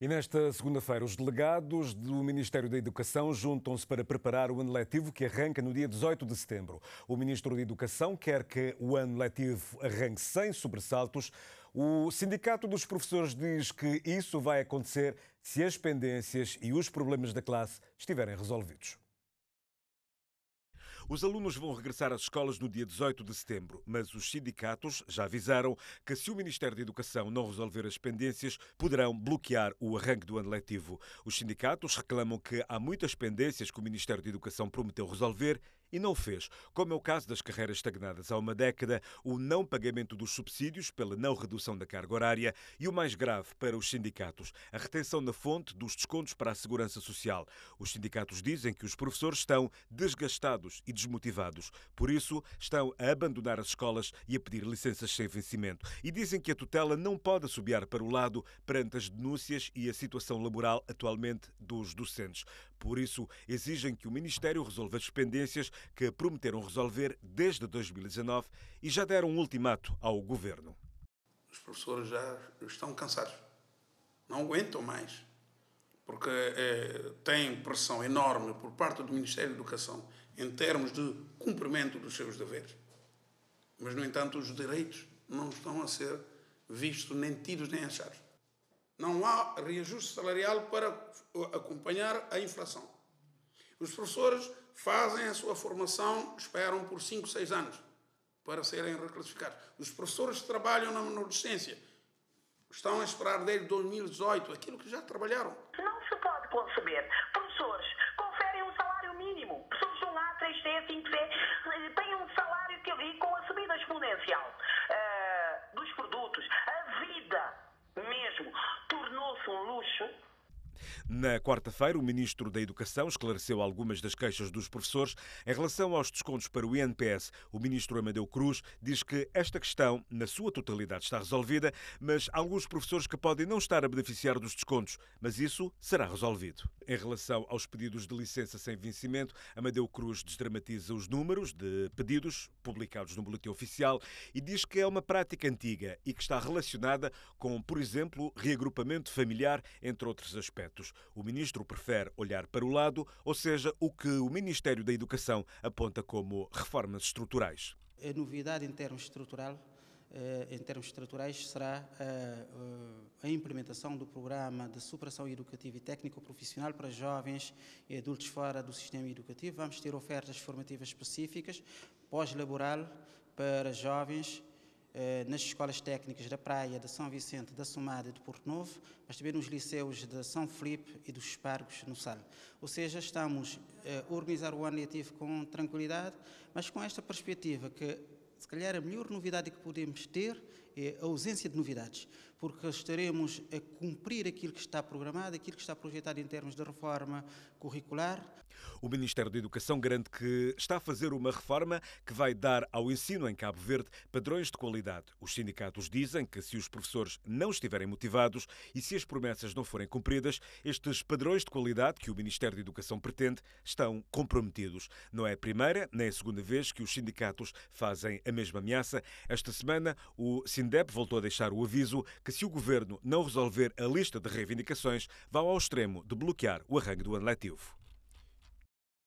E nesta segunda-feira, os delegados do Ministério da Educação juntam-se para preparar o ano letivo que arranca no dia 18 de setembro. O Ministro da Educação quer que o ano letivo arranque sem sobressaltos. O Sindicato dos Professores diz que isso vai acontecer se as pendências e os problemas da classe estiverem resolvidos. Os alunos vão regressar às escolas no dia 18 de setembro, mas os sindicatos já avisaram que, se o Ministério da Educação não resolver as pendências, poderão bloquear o arranque do ano letivo. Os sindicatos reclamam que há muitas pendências que o Ministério da Educação prometeu resolver e não o fez, como é o caso das carreiras estagnadas há uma década, o não pagamento dos subsídios pela não redução da carga horária e o mais grave para os sindicatos, a retenção na fonte dos descontos para a segurança social. Os sindicatos dizem que os professores estão desgastados e desmotivados, por isso estão a abandonar as escolas e a pedir licenças sem vencimento. E dizem que a tutela não pode assobiar para o lado perante as denúncias e a situação laboral atualmente dos docentes. Por isso, exigem que o Ministério resolva as pendências que prometeram resolver desde 2019 e já deram um ultimato ao governo. Os professores já estão cansados, não aguentam mais, porque é, têm pressão enorme por parte do Ministério da Educação em termos de cumprimento dos seus deveres. Mas, no entanto, os direitos não estão a ser vistos, nem tidos, nem achados. Não há reajuste salarial para acompanhar a inflação. Os professores fazem a sua formação, esperam por 5, 6 anos para serem reclassificados. Os professores que trabalham na menor-docência estão a esperar desde 2018 aquilo que já trabalharam. Não se pode conceber. Professores conferem um salário mínimo. Professores um a 3D, 5D têm um salário que ali com a subida exponencial uh, dos produtos. A vida mesmo tornou-se um luxo na quarta-feira, o ministro da Educação esclareceu algumas das queixas dos professores em relação aos descontos para o INPS. O ministro Amadeu Cruz diz que esta questão, na sua totalidade, está resolvida, mas há alguns professores que podem não estar a beneficiar dos descontos, mas isso será resolvido. Em relação aos pedidos de licença sem vencimento, Amadeu Cruz desdramatiza os números de pedidos publicados no boletim oficial e diz que é uma prática antiga e que está relacionada com, por exemplo, reagrupamento familiar, entre outros aspectos projetos. O ministro prefere olhar para o lado, ou seja, o que o Ministério da Educação aponta como reformas estruturais. A novidade em termos estrutural eh, em termos estruturais, será eh, a implementação do programa de superação educativa e técnico-profissional para jovens e adultos fora do sistema educativo. Vamos ter ofertas formativas específicas, pós-laboral, para jovens eh, nas escolas técnicas da Praia, de São Vicente, da Somada e de Porto Novo, mas também nos liceus de São Felipe e dos Espargos, no Sal. Ou seja, estamos eh, a organizar o ano letivo com tranquilidade, mas com esta perspectiva que, se calhar, a melhor novidade que podemos ter é a ausência de novidades, porque estaremos a cumprir aquilo que está programado, aquilo que está projetado em termos de reforma curricular. O Ministério da Educação garante que está a fazer uma reforma que vai dar ao ensino em Cabo Verde padrões de qualidade. Os sindicatos dizem que se os professores não estiverem motivados e se as promessas não forem cumpridas, estes padrões de qualidade que o Ministério da Educação pretende estão comprometidos. Não é a primeira nem a segunda vez que os sindicatos fazem a mesma ameaça. Esta semana, o sindicato INDEP voltou a deixar o aviso que, se o governo não resolver a lista de reivindicações, vão ao extremo de bloquear o arranque do ano letivo.